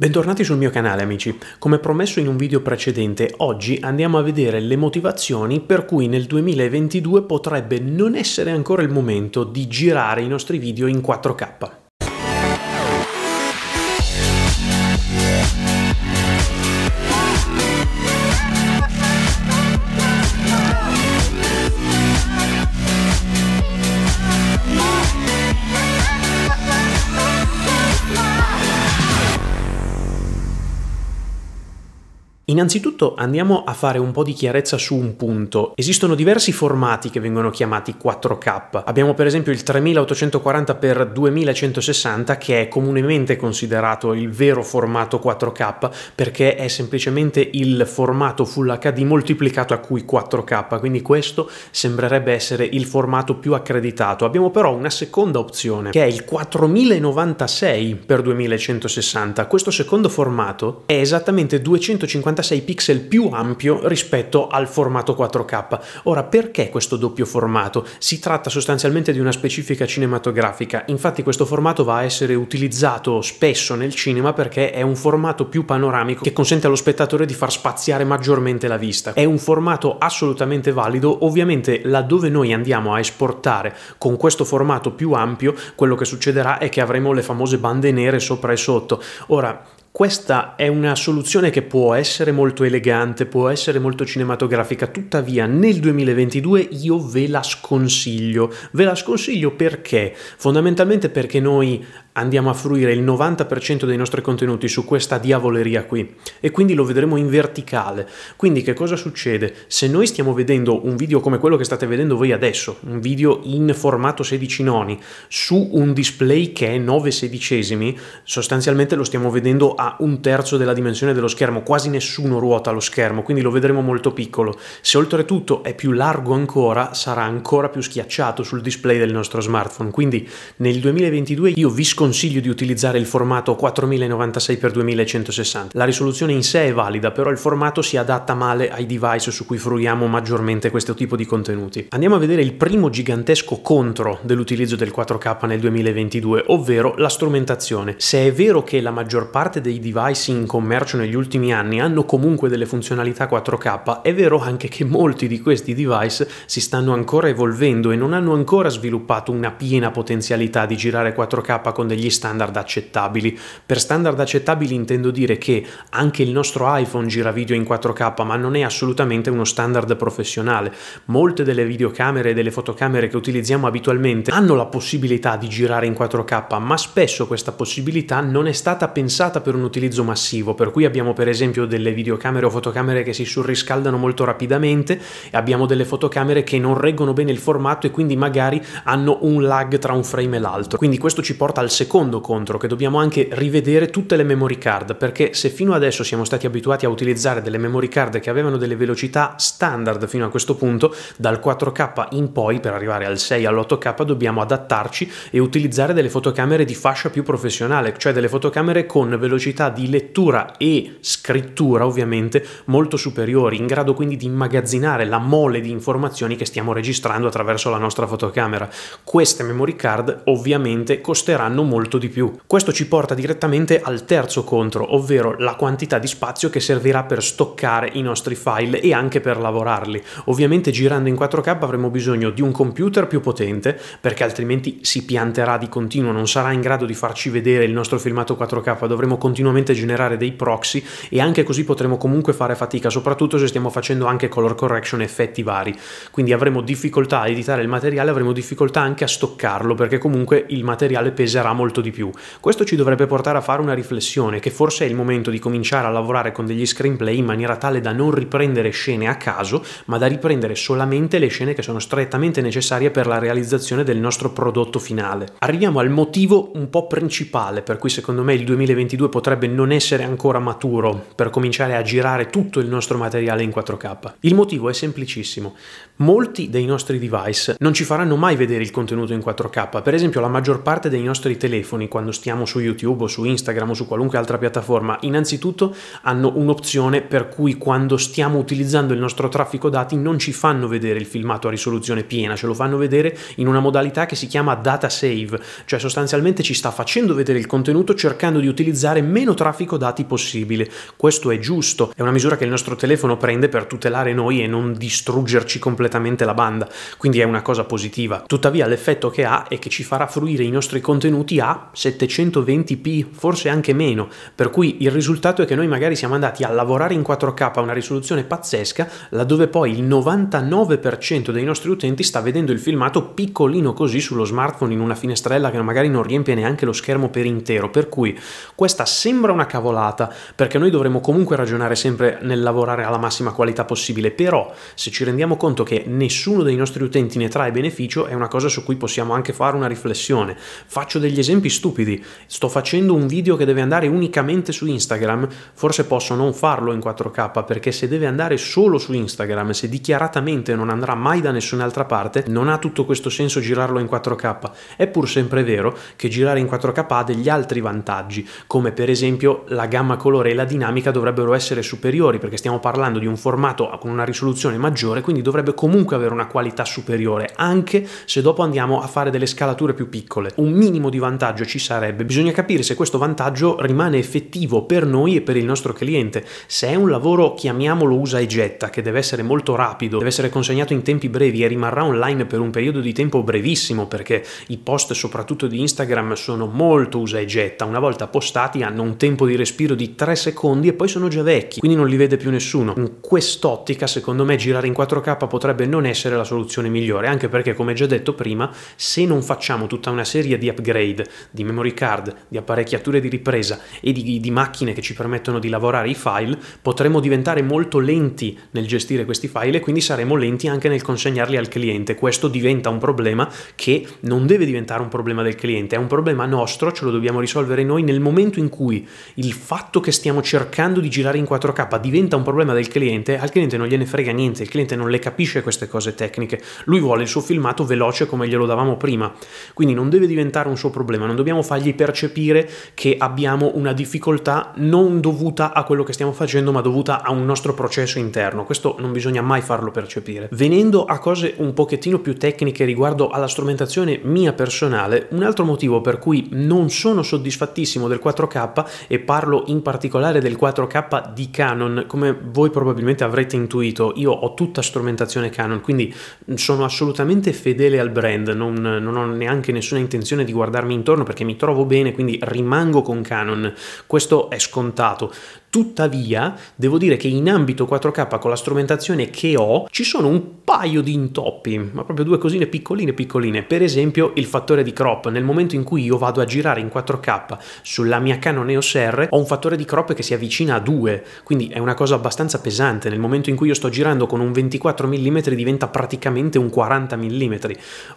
Bentornati sul mio canale amici, come promesso in un video precedente, oggi andiamo a vedere le motivazioni per cui nel 2022 potrebbe non essere ancora il momento di girare i nostri video in 4K. Innanzitutto andiamo a fare un po' di chiarezza su un punto. Esistono diversi formati che vengono chiamati 4K. Abbiamo per esempio il 3840x2160 che è comunemente considerato il vero formato 4K perché è semplicemente il formato Full HD moltiplicato a cui 4K, quindi questo sembrerebbe essere il formato più accreditato. Abbiamo però una seconda opzione che è il 4096x2160. Questo secondo formato è esattamente 250 56 pixel più ampio rispetto al formato 4K. Ora, perché questo doppio formato? Si tratta sostanzialmente di una specifica cinematografica, infatti questo formato va a essere utilizzato spesso nel cinema perché è un formato più panoramico che consente allo spettatore di far spaziare maggiormente la vista. È un formato assolutamente valido, ovviamente laddove noi andiamo a esportare con questo formato più ampio, quello che succederà è che avremo le famose bande nere sopra e sotto. Ora, questa è una soluzione che può essere molto elegante, può essere molto cinematografica, tuttavia nel 2022 io ve la sconsiglio. Ve la sconsiglio perché? Fondamentalmente perché noi andiamo a fruire il 90% dei nostri contenuti su questa diavoleria qui e quindi lo vedremo in verticale. Quindi che cosa succede? Se noi stiamo vedendo un video come quello che state vedendo voi adesso, un video in formato 16 noni su un display che è 9 sedicesimi, sostanzialmente lo stiamo vedendo a un terzo della dimensione dello schermo, quasi nessuno ruota lo schermo, quindi lo vedremo molto piccolo. Se oltretutto è più largo ancora, sarà ancora più schiacciato sul display del nostro smartphone. Quindi nel 2022 io vi sconsiglio sconsiglio di utilizzare il formato 4096x2160. La risoluzione in sé è valida, però il formato si adatta male ai device su cui fruiamo maggiormente questo tipo di contenuti. Andiamo a vedere il primo gigantesco contro dell'utilizzo del 4K nel 2022, ovvero la strumentazione. Se è vero che la maggior parte dei device in commercio negli ultimi anni hanno comunque delle funzionalità 4K, è vero anche che molti di questi device si stanno ancora evolvendo e non hanno ancora sviluppato una piena potenzialità di girare 4K con degli standard accettabili. Per standard accettabili intendo dire che anche il nostro iPhone gira video in 4K, ma non è assolutamente uno standard professionale. Molte delle videocamere e delle fotocamere che utilizziamo abitualmente hanno la possibilità di girare in 4K, ma spesso questa possibilità non è stata pensata per un utilizzo massivo, per cui abbiamo per esempio delle videocamere o fotocamere che si surriscaldano molto rapidamente e abbiamo delle fotocamere che non reggono bene il formato e quindi magari hanno un lag tra un frame e l'altro. Quindi questo ci porta al secondo contro che dobbiamo anche rivedere tutte le memory card perché se fino adesso siamo stati abituati a utilizzare delle memory card che avevano delle velocità standard fino a questo punto dal 4K in poi per arrivare al 6 all'8K dobbiamo adattarci e utilizzare delle fotocamere di fascia più professionale cioè delle fotocamere con velocità di lettura e scrittura ovviamente molto superiori in grado quindi di immagazzinare la mole di informazioni che stiamo registrando attraverso la nostra fotocamera queste memory card ovviamente costeranno molto di più. Questo ci porta direttamente al terzo contro, ovvero la quantità di spazio che servirà per stoccare i nostri file e anche per lavorarli. Ovviamente girando in 4K avremo bisogno di un computer più potente, perché altrimenti si pianterà di continuo, non sarà in grado di farci vedere il nostro filmato 4K, dovremo continuamente generare dei proxy e anche così potremo comunque fare fatica, soprattutto se stiamo facendo anche color correction effetti vari. Quindi avremo difficoltà a editare il materiale, avremo difficoltà anche a stoccarlo, perché comunque il materiale peserà molto molto di più. Questo ci dovrebbe portare a fare una riflessione che forse è il momento di cominciare a lavorare con degli screenplay in maniera tale da non riprendere scene a caso, ma da riprendere solamente le scene che sono strettamente necessarie per la realizzazione del nostro prodotto finale. Arriviamo al motivo un po' principale per cui secondo me il 2022 potrebbe non essere ancora maturo per cominciare a girare tutto il nostro materiale in 4K. Il motivo è semplicissimo, Molti dei nostri device non ci faranno mai vedere il contenuto in 4K, per esempio la maggior parte dei nostri telefoni quando stiamo su YouTube o su Instagram o su qualunque altra piattaforma, innanzitutto hanno un'opzione per cui quando stiamo utilizzando il nostro traffico dati non ci fanno vedere il filmato a risoluzione piena, ce lo fanno vedere in una modalità che si chiama data save, cioè sostanzialmente ci sta facendo vedere il contenuto cercando di utilizzare meno traffico dati possibile. Questo è giusto, è una misura che il nostro telefono prende per tutelare noi e non distruggerci completamente completamente la banda, quindi è una cosa positiva. Tuttavia l'effetto che ha è che ci farà fruire i nostri contenuti a 720p, forse anche meno, per cui il risultato è che noi magari siamo andati a lavorare in 4K a una risoluzione pazzesca, laddove poi il 99% dei nostri utenti sta vedendo il filmato piccolino così sullo smartphone in una finestrella che magari non riempie neanche lo schermo per intero, per cui questa sembra una cavolata, perché noi dovremmo comunque ragionare sempre nel lavorare alla massima qualità possibile, però se ci rendiamo conto che nessuno dei nostri utenti ne trae beneficio è una cosa su cui possiamo anche fare una riflessione. Faccio degli esempi stupidi, sto facendo un video che deve andare unicamente su Instagram, forse posso non farlo in 4K perché se deve andare solo su Instagram, se dichiaratamente non andrà mai da nessun'altra parte, non ha tutto questo senso girarlo in 4K. È pur sempre vero che girare in 4K ha degli altri vantaggi, come per esempio la gamma colore e la dinamica dovrebbero essere superiori perché stiamo parlando di un formato con una risoluzione maggiore, quindi dovrebbe comunque avere una qualità superiore, anche se dopo andiamo a fare delle scalature più piccole. Un minimo di vantaggio ci sarebbe, bisogna capire se questo vantaggio rimane effettivo per noi e per il nostro cliente. Se è un lavoro, chiamiamolo usa e getta, che deve essere molto rapido, deve essere consegnato in tempi brevi e rimarrà online per un periodo di tempo brevissimo, perché i post soprattutto di Instagram sono molto usa e getta, una volta postati hanno un tempo di respiro di 3 secondi e poi sono già vecchi, quindi non li vede più nessuno. In quest'ottica, secondo me, girare in 4K potrebbe potrebbe non essere la soluzione migliore, anche perché come già detto prima, se non facciamo tutta una serie di upgrade di memory card, di apparecchiature di ripresa e di, di macchine che ci permettono di lavorare i file, potremo diventare molto lenti nel gestire questi file e quindi saremo lenti anche nel consegnarli al cliente. Questo diventa un problema che non deve diventare un problema del cliente, è un problema nostro, ce lo dobbiamo risolvere noi nel momento in cui il fatto che stiamo cercando di girare in 4K diventa un problema del cliente, al cliente non gliene frega niente, il cliente non le capisce capisce queste cose tecniche. Lui vuole il suo filmato veloce come glielo davamo prima, quindi non deve diventare un suo problema, non dobbiamo fargli percepire che abbiamo una difficoltà non dovuta a quello che stiamo facendo, ma dovuta a un nostro processo interno. Questo non bisogna mai farlo percepire. Venendo a cose un pochettino più tecniche riguardo alla strumentazione mia personale, un altro motivo per cui non sono soddisfattissimo del 4K e parlo in particolare del 4K di Canon, come voi probabilmente avrete intuito, io ho tutta strumentazione Canon, quindi sono assolutamente fedele al brand, non, non ho neanche nessuna intenzione di guardarmi intorno perché mi trovo bene, quindi rimango con Canon, questo è scontato. Tuttavia, devo dire che in ambito 4K con la strumentazione che ho ci sono un paio di intoppi, ma proprio due cosine piccoline piccoline. Per esempio, il fattore di crop. Nel momento in cui io vado a girare in 4K sulla mia Canon EOS R, ho un fattore di crop che si avvicina a 2, quindi è una cosa abbastanza pesante. Nel momento in cui io sto girando con un 24 mm diventa praticamente un 40 mm.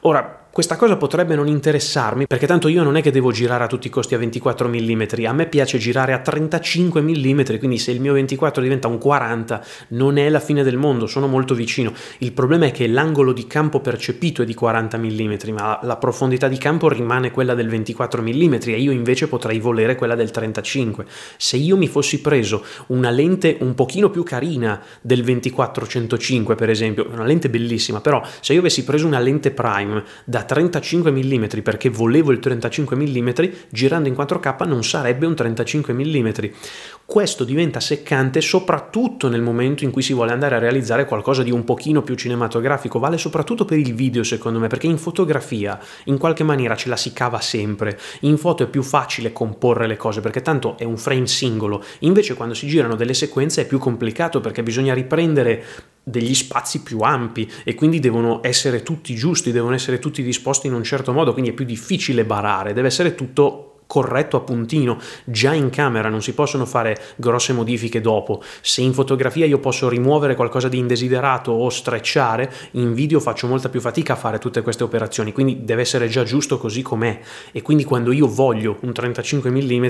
Ora questa cosa potrebbe non interessarmi perché tanto io non è che devo girare a tutti i costi a 24 mm, a me piace girare a 35 mm, quindi se il mio 24 diventa un 40 non è la fine del mondo, sono molto vicino. Il problema è che l'angolo di campo percepito è di 40 mm, ma la profondità di campo rimane quella del 24 mm e io invece potrei volere quella del 35. Se io mi fossi preso una lente un pochino più carina del 24-105 per esempio, una lente bellissima, però se io avessi preso una lente prime da 35 mm perché volevo il 35 mm, girando in 4K non sarebbe un 35 mm. Questo diventa seccante soprattutto nel momento in cui si vuole andare a realizzare qualcosa di un pochino più cinematografico, vale soprattutto per il video secondo me, perché in fotografia in qualche maniera ce la si cava sempre, in foto è più facile comporre le cose perché tanto è un frame singolo, invece quando si girano delle sequenze è più complicato perché bisogna riprendere degli spazi più ampi e quindi devono essere tutti giusti, devono essere tutti disposti in un certo modo, quindi è più difficile barare, deve essere tutto corretto a puntino, già in camera non si possono fare grosse modifiche dopo. Se in fotografia io posso rimuovere qualcosa di indesiderato o strecciare, in video faccio molta più fatica a fare tutte queste operazioni, quindi deve essere già giusto così com'è. E quindi quando io voglio un 35 mm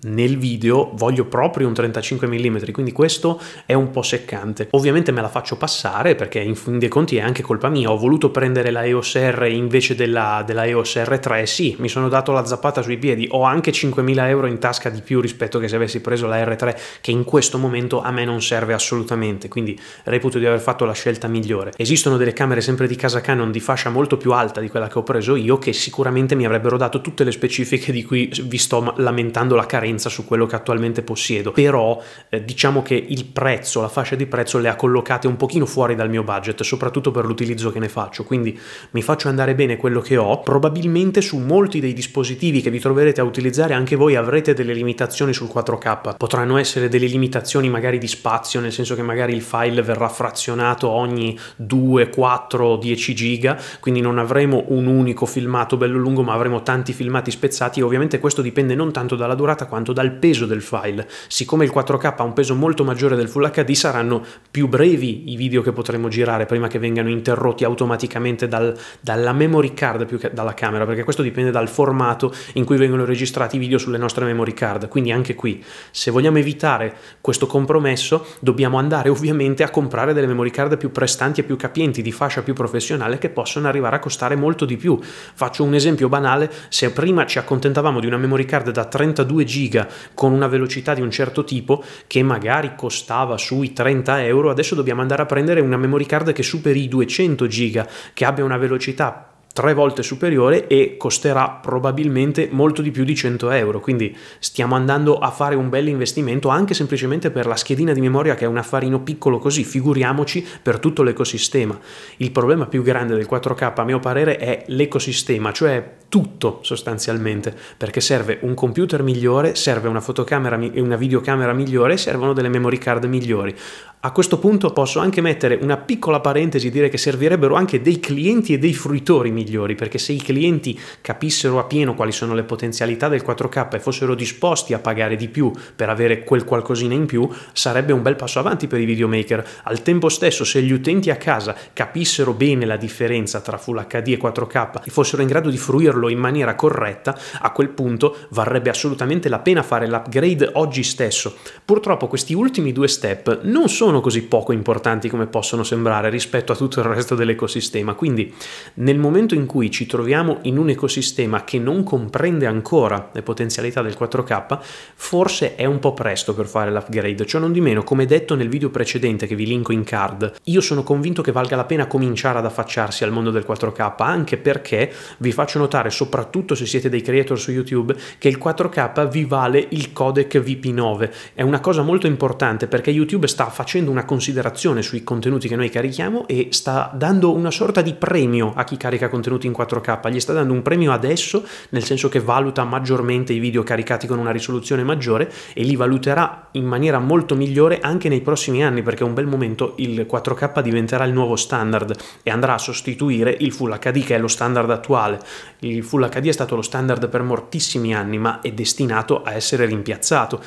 nel video voglio proprio un 35 mm, quindi questo è un po' seccante. Ovviamente me la faccio passare perché in fin dei conti è anche colpa mia, ho voluto prendere la EOS R invece della, della EOS R3, sì, mi sono dato la zappata sui piedi, ho anche 5.000 euro in tasca di più rispetto che se avessi preso la R3 che in questo momento a me non serve assolutamente, quindi reputo di aver fatto la scelta migliore. Esistono delle camere sempre di casa Canon di fascia molto più alta di quella che ho preso io che sicuramente mi avrebbero dato tutte le specifiche di cui vi sto lamentando la carenza su quello che attualmente possiedo, però eh, diciamo che il prezzo, la fascia di prezzo le ha collocate un pochino fuori dal mio budget, soprattutto per l'utilizzo che ne faccio, quindi mi faccio andare bene quello che ho, probabilmente su molti dei dispositivi che vi troverete a utilizzare utilizzare anche voi avrete delle limitazioni sul 4K. Potranno essere delle limitazioni magari di spazio, nel senso che magari il file verrà frazionato ogni 2, 4, 10 giga, quindi non avremo un unico filmato bello lungo, ma avremo tanti filmati spezzati e ovviamente questo dipende non tanto dalla durata quanto dal peso del file. Siccome il 4K ha un peso molto maggiore del Full HD, saranno più brevi i video che potremo girare prima che vengano interrotti automaticamente dal, dalla memory card più che dalla camera, perché questo dipende dal formato in cui vengono registrati registrati video sulle nostre memory card. Quindi anche qui, se vogliamo evitare questo compromesso, dobbiamo andare ovviamente a comprare delle memory card più prestanti e più capienti, di fascia più professionale, che possono arrivare a costare molto di più. Faccio un esempio banale, se prima ci accontentavamo di una memory card da 32 giga con una velocità di un certo tipo, che magari costava sui 30 euro, adesso dobbiamo andare a prendere una memory card che superi i 200 giga, che abbia una velocità tre volte superiore e costerà probabilmente molto di più di 100 euro. Quindi stiamo andando a fare un bel investimento anche semplicemente per la schedina di memoria che è un affarino piccolo così, figuriamoci per tutto l'ecosistema. Il problema più grande del 4K a mio parere è l'ecosistema, cioè tutto sostanzialmente, perché serve un computer migliore, serve una fotocamera e una videocamera migliore, servono delle memory card migliori. A questo punto posso anche mettere una piccola parentesi e dire che servirebbero anche dei clienti e dei fruitori migliori migliori, perché se i clienti capissero appieno quali sono le potenzialità del 4K e fossero disposti a pagare di più per avere quel qualcosina in più, sarebbe un bel passo avanti per i videomaker. Al tempo stesso, se gli utenti a casa capissero bene la differenza tra Full HD e 4K e fossero in grado di fruirlo in maniera corretta, a quel punto varrebbe assolutamente la pena fare l'upgrade oggi stesso. Purtroppo questi ultimi due step non sono così poco importanti come possono sembrare rispetto a tutto il resto dell'ecosistema, quindi nel momento momento in cui ci troviamo in un ecosistema che non comprende ancora le potenzialità del 4K, forse è un po' presto per fare l'upgrade. Ciò non di meno, come detto nel video precedente che vi linko in card, io sono convinto che valga la pena cominciare ad affacciarsi al mondo del 4K, anche perché vi faccio notare, soprattutto se siete dei creator su YouTube, che il 4K vi vale il codec VP9. È una cosa molto importante perché YouTube sta facendo una considerazione sui contenuti che noi carichiamo e sta dando una sorta di premio a chi carica contenuti contenuti in 4K, gli sta dando un premio adesso, nel senso che valuta maggiormente i video caricati con una risoluzione maggiore e li valuterà in maniera molto migliore anche nei prossimi anni, perché un bel momento il 4K diventerà il nuovo standard e andrà a sostituire il Full HD che è lo standard attuale. Il Full HD è stato lo standard per moltissimi anni, ma è destinato a essere rimpiazzato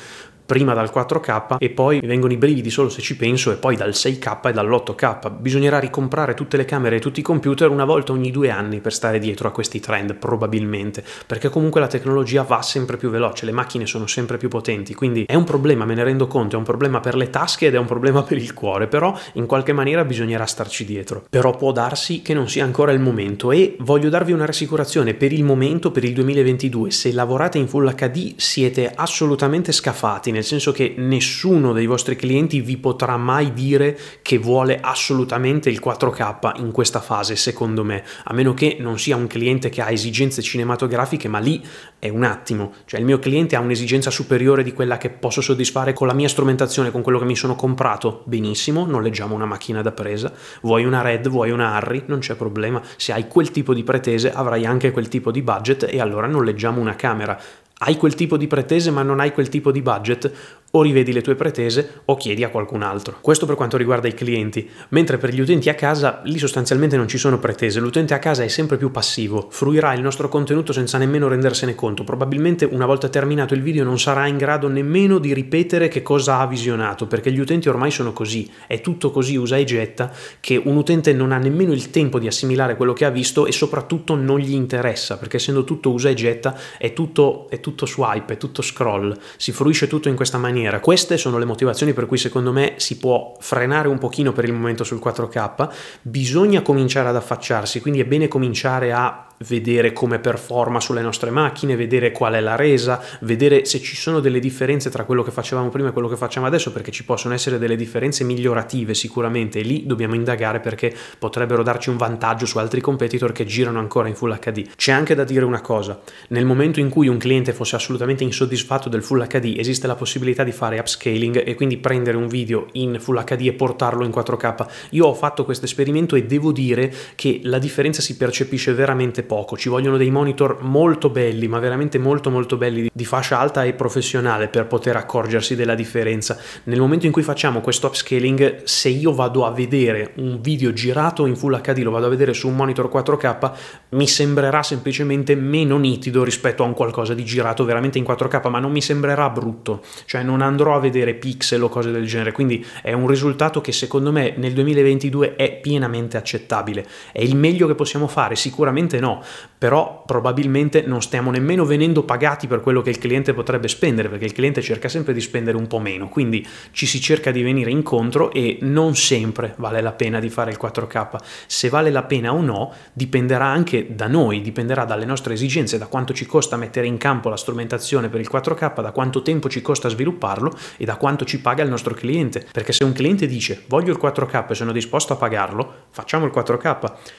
prima dal 4K e poi mi vengono i brividi solo se ci penso e poi dal 6K e dall'8K. Bisognerà ricomprare tutte le camere e tutti i computer una volta ogni due anni per stare dietro a questi trend probabilmente, perché comunque la tecnologia va sempre più veloce, le macchine sono sempre più potenti, quindi è un problema, me ne rendo conto, è un problema per le tasche ed è un problema per il cuore, però in qualche maniera bisognerà starci dietro. Però può darsi che non sia ancora il momento e voglio darvi una rassicurazione, per il momento, per il 2022, se lavorate in Full HD siete assolutamente scafati nel senso che nessuno dei vostri clienti vi potrà mai dire che vuole assolutamente il 4K in questa fase, secondo me, a meno che non sia un cliente che ha esigenze cinematografiche, ma lì è un attimo, cioè il mio cliente ha un'esigenza superiore di quella che posso soddisfare con la mia strumentazione, con quello che mi sono comprato, benissimo, noleggiamo una macchina da presa, vuoi una Red, vuoi una Harry, non c'è problema, se hai quel tipo di pretese avrai anche quel tipo di budget e allora noleggiamo una camera, hai quel tipo di pretese ma non hai quel tipo di budget, o rivedi le tue pretese o chiedi a qualcun altro. Questo per quanto riguarda i clienti, mentre per gli utenti a casa lì sostanzialmente non ci sono pretese, l'utente a casa è sempre più passivo, fruirà il nostro contenuto senza nemmeno rendersene conto, probabilmente una volta terminato il video non sarà in grado nemmeno di ripetere che cosa ha visionato, perché gli utenti ormai sono così, è tutto così usa e getta, che un utente non ha nemmeno il tempo di assimilare quello che ha visto e soprattutto non gli interessa, perché essendo tutto usa e getta è tutto, è tutto swipe, è tutto scroll, si fruisce tutto in questa maniera maniera. Queste sono le motivazioni per cui secondo me si può frenare un pochino per il momento sul 4K, bisogna cominciare ad affacciarsi, quindi è bene cominciare a vedere come performa sulle nostre macchine, vedere qual è la resa, vedere se ci sono delle differenze tra quello che facevamo prima e quello che facciamo adesso, perché ci possono essere delle differenze migliorative sicuramente e lì dobbiamo indagare perché potrebbero darci un vantaggio su altri competitor che girano ancora in Full HD. C'è anche da dire una cosa, nel momento in cui un cliente fosse assolutamente insoddisfatto del Full HD esiste la possibilità di fare upscaling e quindi prendere un video in Full HD e portarlo in 4K. Io ho fatto questo esperimento e devo dire che la differenza si percepisce veramente poco, ci vogliono dei monitor molto belli, ma veramente molto molto belli, di fascia alta e professionale per poter accorgersi della differenza. Nel momento in cui facciamo questo upscaling, se io vado a vedere un video girato in Full HD, lo vado a vedere su un monitor 4K, mi sembrerà semplicemente meno nitido rispetto a un qualcosa di girato veramente in 4K, ma non mi sembrerà brutto, cioè non andrò a vedere pixel o cose del genere, quindi è un risultato che secondo me nel 2022 è pienamente accettabile. È il meglio che possiamo fare? Sicuramente no, però probabilmente non stiamo nemmeno venendo pagati per quello che il cliente potrebbe spendere, perché il cliente cerca sempre di spendere un po' meno, quindi ci si cerca di venire incontro e non sempre vale la pena di fare il 4K. Se vale la pena o no dipenderà anche da noi, dipenderà dalle nostre esigenze, da quanto ci costa mettere in campo la strumentazione per il 4K, da quanto tempo ci costa svilupparlo e da quanto ci paga il nostro cliente, perché se un cliente dice voglio il 4K e sono disposto a pagarlo, facciamo il 4K.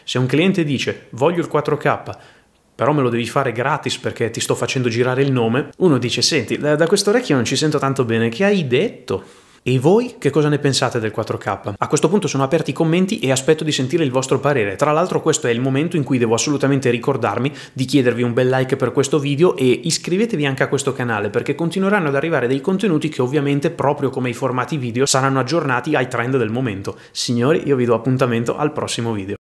Se un cliente dice voglio il 4K 10 però me lo devi fare gratis perché ti sto facendo girare il nome, uno dice, senti, da questo orecchio non ci sento tanto bene, che hai detto? E voi che cosa ne pensate del 4K? A questo punto sono aperti i commenti e aspetto di sentire il vostro parere. Tra l'altro questo è il momento in cui devo assolutamente ricordarmi di chiedervi un bel like per questo video e iscrivetevi anche a questo canale perché continueranno ad arrivare dei contenuti che ovviamente proprio come i formati video saranno aggiornati ai trend del momento. Signori, io vi do appuntamento al prossimo video.